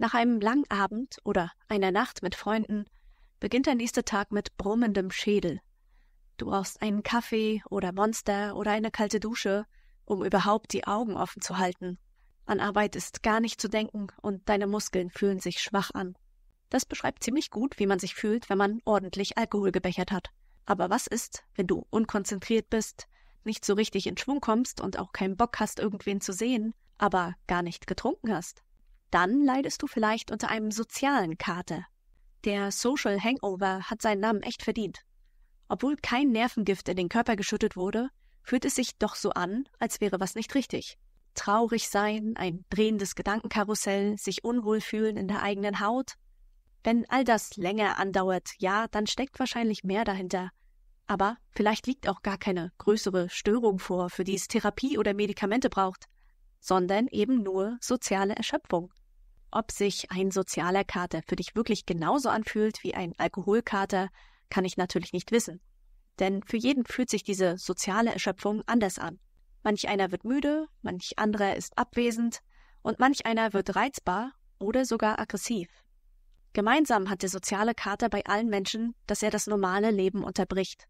Nach einem langen Abend oder einer Nacht mit Freunden beginnt der nächste Tag mit brummendem Schädel. Du brauchst einen Kaffee oder Monster oder eine kalte Dusche, um überhaupt die Augen offen zu halten. An Arbeit ist gar nicht zu denken und deine Muskeln fühlen sich schwach an. Das beschreibt ziemlich gut, wie man sich fühlt, wenn man ordentlich Alkohol gebechert hat. Aber was ist, wenn du unkonzentriert bist, nicht so richtig in Schwung kommst und auch keinen Bock hast, irgendwen zu sehen, aber gar nicht getrunken hast? dann leidest du vielleicht unter einem sozialen Kater. Der Social Hangover hat seinen Namen echt verdient. Obwohl kein Nervengift in den Körper geschüttet wurde, fühlt es sich doch so an, als wäre was nicht richtig. Traurig sein, ein drehendes Gedankenkarussell, sich unwohl fühlen in der eigenen Haut. Wenn all das länger andauert, ja, dann steckt wahrscheinlich mehr dahinter. Aber vielleicht liegt auch gar keine größere Störung vor, für die es Therapie oder Medikamente braucht, sondern eben nur soziale Erschöpfung. Ob sich ein sozialer Kater für dich wirklich genauso anfühlt wie ein Alkoholkater, kann ich natürlich nicht wissen. Denn für jeden fühlt sich diese soziale Erschöpfung anders an. Manch einer wird müde, manch anderer ist abwesend und manch einer wird reizbar oder sogar aggressiv. Gemeinsam hat der soziale Kater bei allen Menschen, dass er das normale Leben unterbricht.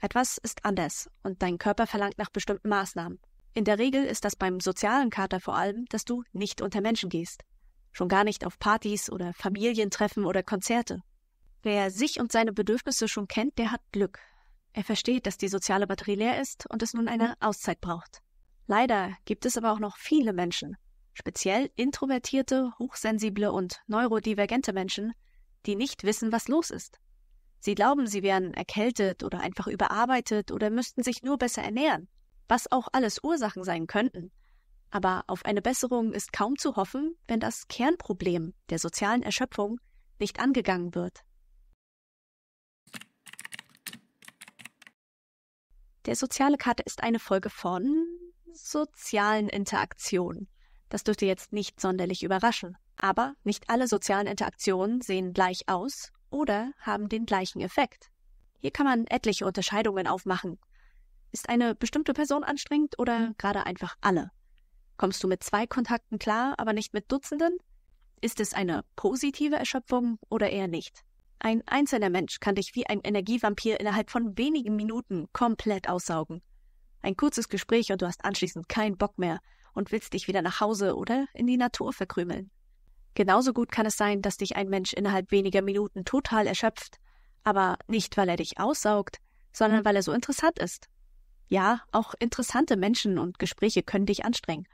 Etwas ist anders und dein Körper verlangt nach bestimmten Maßnahmen. In der Regel ist das beim sozialen Kater vor allem, dass du nicht unter Menschen gehst schon gar nicht auf Partys oder Familientreffen oder Konzerte. Wer sich und seine Bedürfnisse schon kennt, der hat Glück. Er versteht, dass die soziale Batterie leer ist und es nun eine Auszeit braucht. Leider gibt es aber auch noch viele Menschen, speziell introvertierte, hochsensible und neurodivergente Menschen, die nicht wissen, was los ist. Sie glauben, sie wären erkältet oder einfach überarbeitet oder müssten sich nur besser ernähren, was auch alles Ursachen sein könnten. Aber auf eine Besserung ist kaum zu hoffen, wenn das Kernproblem der sozialen Erschöpfung nicht angegangen wird. Der soziale Kater ist eine Folge von sozialen Interaktionen. Das dürfte jetzt nicht sonderlich überraschen. Aber nicht alle sozialen Interaktionen sehen gleich aus oder haben den gleichen Effekt. Hier kann man etliche Unterscheidungen aufmachen. Ist eine bestimmte Person anstrengend oder mhm. gerade einfach alle? Kommst du mit zwei Kontakten klar, aber nicht mit Dutzenden? Ist es eine positive Erschöpfung oder eher nicht? Ein einzelner Mensch kann dich wie ein Energievampir innerhalb von wenigen Minuten komplett aussaugen. Ein kurzes Gespräch und du hast anschließend keinen Bock mehr und willst dich wieder nach Hause oder in die Natur verkrümeln. Genauso gut kann es sein, dass dich ein Mensch innerhalb weniger Minuten total erschöpft, aber nicht, weil er dich aussaugt, sondern hm. weil er so interessant ist. Ja, auch interessante Menschen und Gespräche können dich anstrengen.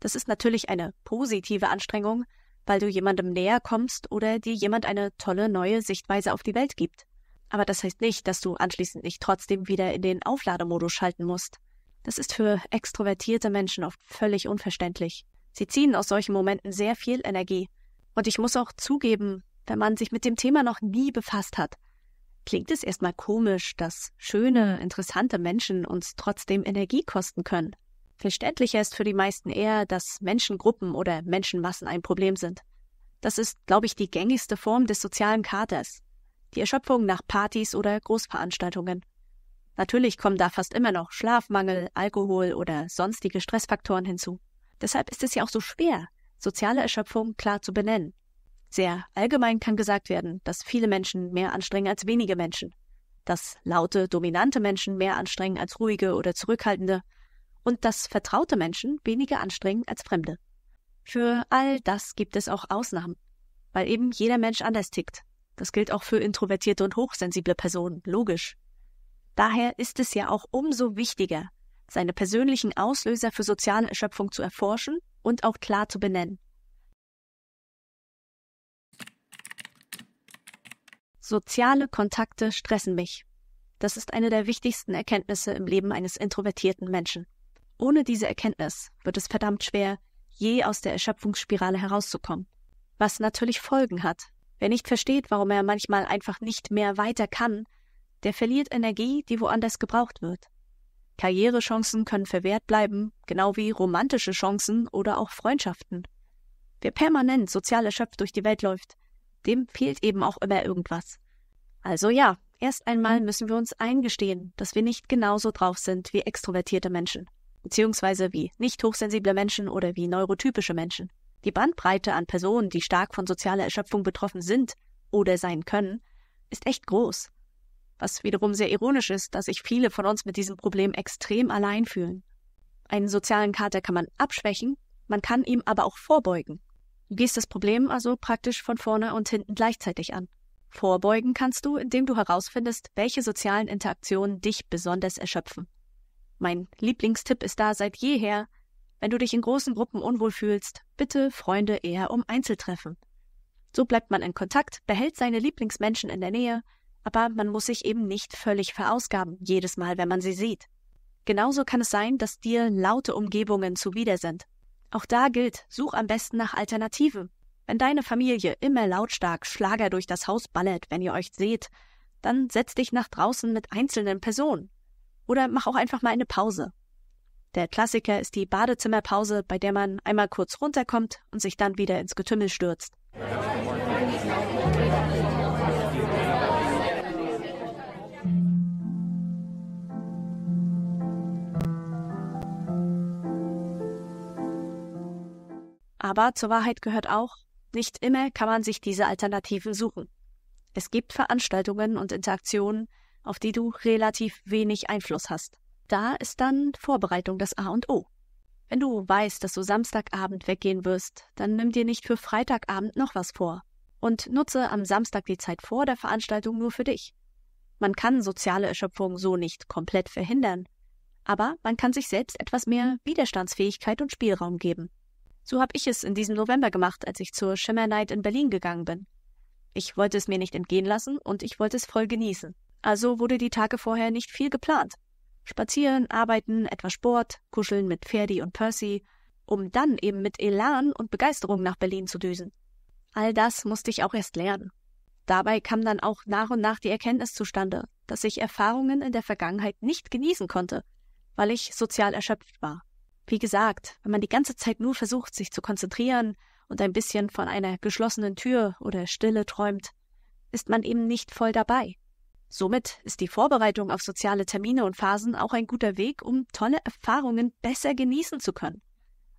Das ist natürlich eine positive Anstrengung, weil du jemandem näher kommst oder dir jemand eine tolle neue Sichtweise auf die Welt gibt. Aber das heißt nicht, dass du anschließend nicht trotzdem wieder in den Auflademodus schalten musst. Das ist für extrovertierte Menschen oft völlig unverständlich. Sie ziehen aus solchen Momenten sehr viel Energie. Und ich muss auch zugeben, wenn man sich mit dem Thema noch nie befasst hat, klingt es erstmal komisch, dass schöne, interessante Menschen uns trotzdem Energie kosten können. Verständlicher ist für die meisten eher, dass Menschengruppen oder Menschenmassen ein Problem sind. Das ist, glaube ich, die gängigste Form des sozialen Katers. Die Erschöpfung nach Partys oder Großveranstaltungen. Natürlich kommen da fast immer noch Schlafmangel, Alkohol oder sonstige Stressfaktoren hinzu. Deshalb ist es ja auch so schwer, soziale Erschöpfung klar zu benennen. Sehr allgemein kann gesagt werden, dass viele Menschen mehr anstrengen als wenige Menschen, dass laute, dominante Menschen mehr anstrengen als ruhige oder zurückhaltende und dass vertraute Menschen weniger anstrengen als Fremde. Für all das gibt es auch Ausnahmen, weil eben jeder Mensch anders tickt. Das gilt auch für introvertierte und hochsensible Personen, logisch. Daher ist es ja auch umso wichtiger, seine persönlichen Auslöser für soziale Erschöpfung zu erforschen und auch klar zu benennen. Soziale Kontakte stressen mich. Das ist eine der wichtigsten Erkenntnisse im Leben eines introvertierten Menschen. Ohne diese Erkenntnis wird es verdammt schwer, je aus der Erschöpfungsspirale herauszukommen. Was natürlich Folgen hat. Wer nicht versteht, warum er manchmal einfach nicht mehr weiter kann, der verliert Energie, die woanders gebraucht wird. Karrierechancen können verwehrt bleiben, genau wie romantische Chancen oder auch Freundschaften. Wer permanent sozial erschöpft durch die Welt läuft, dem fehlt eben auch immer irgendwas. Also ja, erst einmal müssen wir uns eingestehen, dass wir nicht genauso drauf sind wie extrovertierte Menschen beziehungsweise wie nicht hochsensible Menschen oder wie neurotypische Menschen. Die Bandbreite an Personen, die stark von sozialer Erschöpfung betroffen sind oder sein können, ist echt groß. Was wiederum sehr ironisch ist, dass sich viele von uns mit diesem Problem extrem allein fühlen. Einen sozialen Kater kann man abschwächen, man kann ihm aber auch vorbeugen. Du gehst das Problem also praktisch von vorne und hinten gleichzeitig an. Vorbeugen kannst du, indem du herausfindest, welche sozialen Interaktionen dich besonders erschöpfen. Mein Lieblingstipp ist da seit jeher, wenn du dich in großen Gruppen unwohl fühlst, bitte Freunde eher um Einzeltreffen. So bleibt man in Kontakt, behält seine Lieblingsmenschen in der Nähe, aber man muss sich eben nicht völlig verausgaben, jedes Mal, wenn man sie sieht. Genauso kann es sein, dass dir laute Umgebungen zuwider sind. Auch da gilt, such am besten nach Alternativen. Wenn deine Familie immer lautstark Schlager durch das Haus ballert, wenn ihr euch seht, dann setz dich nach draußen mit einzelnen Personen oder mach auch einfach mal eine Pause. Der Klassiker ist die Badezimmerpause, bei der man einmal kurz runterkommt und sich dann wieder ins Getümmel stürzt. Aber zur Wahrheit gehört auch, nicht immer kann man sich diese Alternativen suchen. Es gibt Veranstaltungen und Interaktionen, auf die du relativ wenig Einfluss hast. Da ist dann Vorbereitung das A und O. Wenn du weißt, dass du Samstagabend weggehen wirst, dann nimm dir nicht für Freitagabend noch was vor und nutze am Samstag die Zeit vor der Veranstaltung nur für dich. Man kann soziale Erschöpfung so nicht komplett verhindern, aber man kann sich selbst etwas mehr Widerstandsfähigkeit und Spielraum geben. So habe ich es in diesem November gemacht, als ich zur Shimmer Night in Berlin gegangen bin. Ich wollte es mir nicht entgehen lassen und ich wollte es voll genießen. Also wurde die Tage vorher nicht viel geplant. Spazieren, arbeiten, etwas Sport, kuscheln mit Ferdi und Percy, um dann eben mit Elan und Begeisterung nach Berlin zu düsen. All das musste ich auch erst lernen. Dabei kam dann auch nach und nach die Erkenntnis zustande, dass ich Erfahrungen in der Vergangenheit nicht genießen konnte, weil ich sozial erschöpft war. Wie gesagt, wenn man die ganze Zeit nur versucht, sich zu konzentrieren und ein bisschen von einer geschlossenen Tür oder Stille träumt, ist man eben nicht voll dabei. Somit ist die Vorbereitung auf soziale Termine und Phasen auch ein guter Weg, um tolle Erfahrungen besser genießen zu können.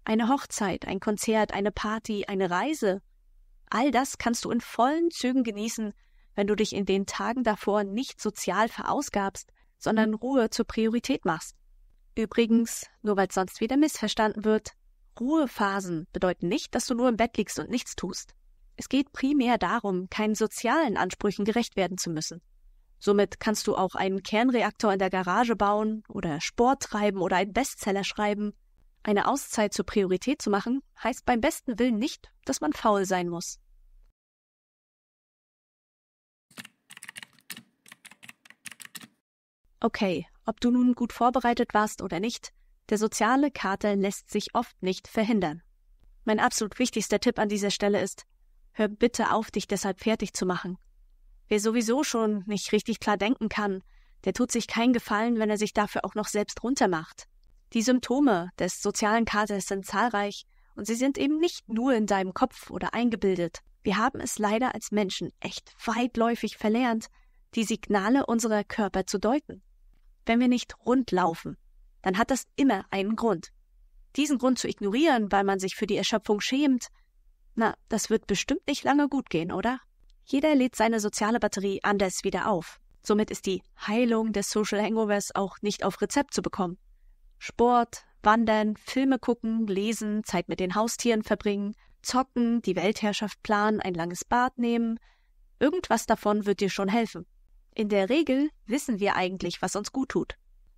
Eine Hochzeit, ein Konzert, eine Party, eine Reise. All das kannst du in vollen Zügen genießen, wenn du dich in den Tagen davor nicht sozial verausgabst, sondern Ruhe zur Priorität machst. Übrigens, nur weil sonst wieder missverstanden wird, Ruhephasen bedeuten nicht, dass du nur im Bett liegst und nichts tust. Es geht primär darum, keinen sozialen Ansprüchen gerecht werden zu müssen. Somit kannst du auch einen Kernreaktor in der Garage bauen oder Sport treiben oder einen Bestseller schreiben. Eine Auszeit zur Priorität zu machen, heißt beim besten Willen nicht, dass man faul sein muss. Okay, ob du nun gut vorbereitet warst oder nicht, der soziale Kater lässt sich oft nicht verhindern. Mein absolut wichtigster Tipp an dieser Stelle ist, hör bitte auf, dich deshalb fertig zu machen. Wer sowieso schon nicht richtig klar denken kann, der tut sich keinen Gefallen, wenn er sich dafür auch noch selbst runtermacht. Die Symptome des sozialen Katers sind zahlreich und sie sind eben nicht nur in deinem Kopf oder eingebildet. Wir haben es leider als Menschen echt weitläufig verlernt, die Signale unserer Körper zu deuten. Wenn wir nicht rund laufen, dann hat das immer einen Grund. Diesen Grund zu ignorieren, weil man sich für die Erschöpfung schämt, na, das wird bestimmt nicht lange gut gehen, oder? Jeder lädt seine soziale Batterie anders wieder auf. Somit ist die Heilung des Social Hangovers auch nicht auf Rezept zu bekommen. Sport, Wandern, Filme gucken, lesen, Zeit mit den Haustieren verbringen, zocken, die Weltherrschaft planen, ein langes Bad nehmen, irgendwas davon wird dir schon helfen. In der Regel wissen wir eigentlich, was uns gut tut.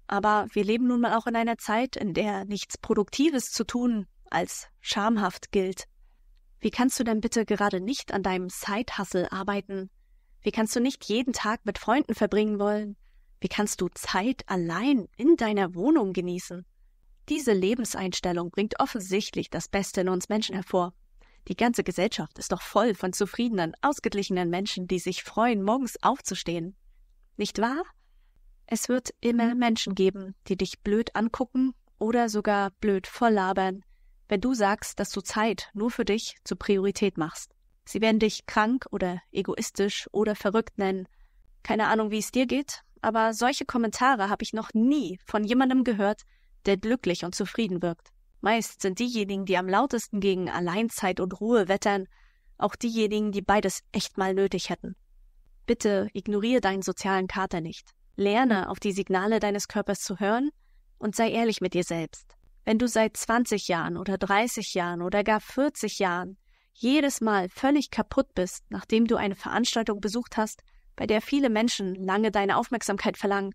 Aber wir leben nun mal auch in einer Zeit, in der nichts Produktives zu tun als schamhaft gilt. Wie kannst du denn bitte gerade nicht an deinem side arbeiten? Wie kannst du nicht jeden Tag mit Freunden verbringen wollen? Wie kannst du Zeit allein in deiner Wohnung genießen? Diese Lebenseinstellung bringt offensichtlich das Beste in uns Menschen hervor. Die ganze Gesellschaft ist doch voll von zufriedenen, ausgeglichenen Menschen, die sich freuen, morgens aufzustehen. Nicht wahr? Es wird immer mhm. Menschen geben, die dich blöd angucken oder sogar blöd volllabern, wenn du sagst, dass du Zeit nur für dich zur Priorität machst. Sie werden dich krank oder egoistisch oder verrückt nennen. Keine Ahnung, wie es dir geht, aber solche Kommentare habe ich noch nie von jemandem gehört, der glücklich und zufrieden wirkt. Meist sind diejenigen, die am lautesten gegen Alleinzeit und Ruhe wettern, auch diejenigen, die beides echt mal nötig hätten. Bitte ignoriere deinen sozialen Kater nicht. Lerne, auf die Signale deines Körpers zu hören und sei ehrlich mit dir selbst. Wenn du seit 20 Jahren oder 30 Jahren oder gar 40 Jahren jedes Mal völlig kaputt bist, nachdem du eine Veranstaltung besucht hast, bei der viele Menschen lange deine Aufmerksamkeit verlangen,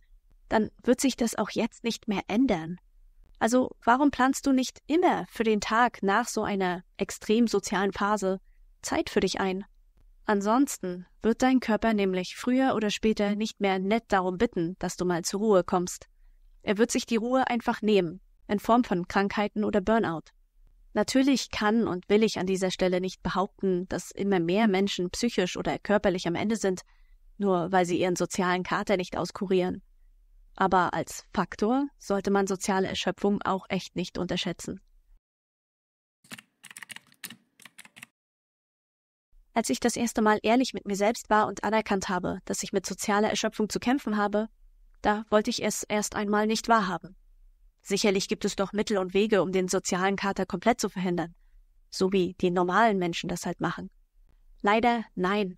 dann wird sich das auch jetzt nicht mehr ändern. Also warum planst du nicht immer für den Tag nach so einer extrem sozialen Phase Zeit für dich ein? Ansonsten wird dein Körper nämlich früher oder später nicht mehr nett darum bitten, dass du mal zur Ruhe kommst. Er wird sich die Ruhe einfach nehmen, in Form von Krankheiten oder Burnout. Natürlich kann und will ich an dieser Stelle nicht behaupten, dass immer mehr Menschen psychisch oder körperlich am Ende sind, nur weil sie ihren sozialen Kater nicht auskurieren. Aber als Faktor sollte man soziale Erschöpfung auch echt nicht unterschätzen. Als ich das erste Mal ehrlich mit mir selbst war und anerkannt habe, dass ich mit sozialer Erschöpfung zu kämpfen habe, da wollte ich es erst einmal nicht wahrhaben. Sicherlich gibt es doch Mittel und Wege, um den sozialen Kater komplett zu verhindern. So wie die normalen Menschen das halt machen. Leider nein.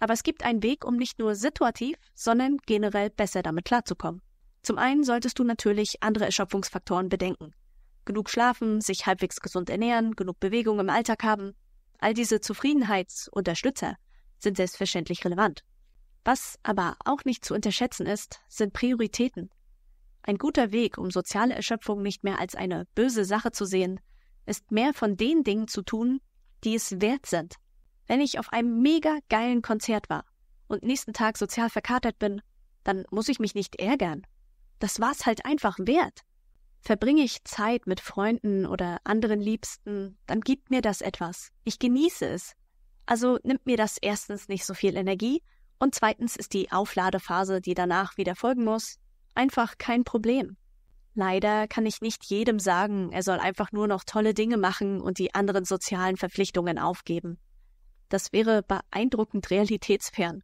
Aber es gibt einen Weg, um nicht nur situativ, sondern generell besser damit klarzukommen. Zum einen solltest du natürlich andere Erschöpfungsfaktoren bedenken. Genug schlafen, sich halbwegs gesund ernähren, genug Bewegung im Alltag haben. All diese Zufriedenheitsunterstützer sind selbstverständlich relevant. Was aber auch nicht zu unterschätzen ist, sind Prioritäten. Ein guter Weg, um soziale Erschöpfung nicht mehr als eine böse Sache zu sehen, ist mehr von den Dingen zu tun, die es wert sind. Wenn ich auf einem mega geilen Konzert war und nächsten Tag sozial verkatert bin, dann muss ich mich nicht ärgern. Das war's halt einfach wert. Verbringe ich Zeit mit Freunden oder anderen Liebsten, dann gibt mir das etwas. Ich genieße es. Also nimmt mir das erstens nicht so viel Energie und zweitens ist die Aufladephase, die danach wieder folgen muss, einfach kein Problem. Leider kann ich nicht jedem sagen, er soll einfach nur noch tolle Dinge machen und die anderen sozialen Verpflichtungen aufgeben. Das wäre beeindruckend realitätsfern.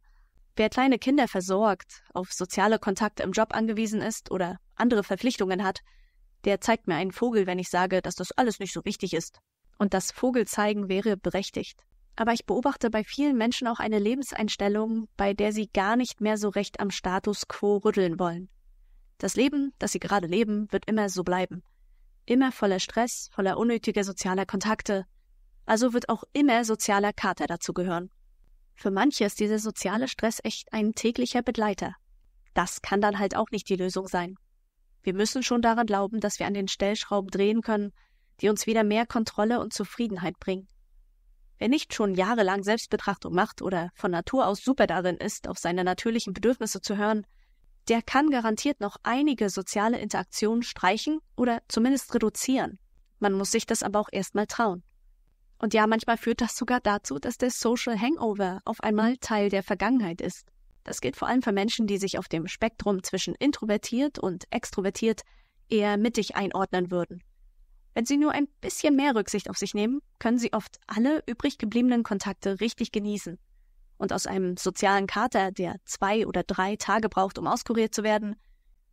Wer kleine Kinder versorgt, auf soziale Kontakte im Job angewiesen ist oder andere Verpflichtungen hat, der zeigt mir einen Vogel, wenn ich sage, dass das alles nicht so wichtig ist. Und das Vogelzeigen wäre berechtigt. Aber ich beobachte bei vielen Menschen auch eine Lebenseinstellung, bei der sie gar nicht mehr so recht am Status quo rütteln wollen. Das Leben, das sie gerade leben, wird immer so bleiben. Immer voller Stress, voller unnötiger sozialer Kontakte. Also wird auch immer sozialer Kater dazu gehören. Für manche ist dieser soziale Stress echt ein täglicher Begleiter. Das kann dann halt auch nicht die Lösung sein. Wir müssen schon daran glauben, dass wir an den Stellschrauben drehen können, die uns wieder mehr Kontrolle und Zufriedenheit bringen. Wer nicht schon jahrelang Selbstbetrachtung macht oder von Natur aus super darin ist, auf seine natürlichen Bedürfnisse zu hören, der kann garantiert noch einige soziale Interaktionen streichen oder zumindest reduzieren. Man muss sich das aber auch erstmal trauen. Und ja, manchmal führt das sogar dazu, dass der Social Hangover auf einmal Teil der Vergangenheit ist. Das gilt vor allem für Menschen, die sich auf dem Spektrum zwischen introvertiert und extrovertiert eher mittig einordnen würden. Wenn sie nur ein bisschen mehr Rücksicht auf sich nehmen, können sie oft alle übrig gebliebenen Kontakte richtig genießen und aus einem sozialen Kater, der zwei oder drei Tage braucht, um auskuriert zu werden,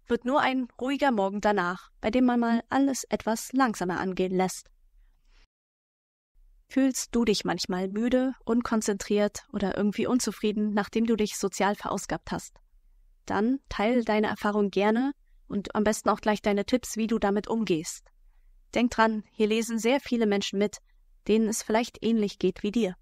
wird nur ein ruhiger Morgen danach, bei dem man mal alles etwas langsamer angehen lässt. Fühlst du dich manchmal müde, unkonzentriert oder irgendwie unzufrieden, nachdem du dich sozial verausgabt hast? Dann teile deine Erfahrung gerne und am besten auch gleich deine Tipps, wie du damit umgehst. Denk dran, hier lesen sehr viele Menschen mit, denen es vielleicht ähnlich geht wie dir.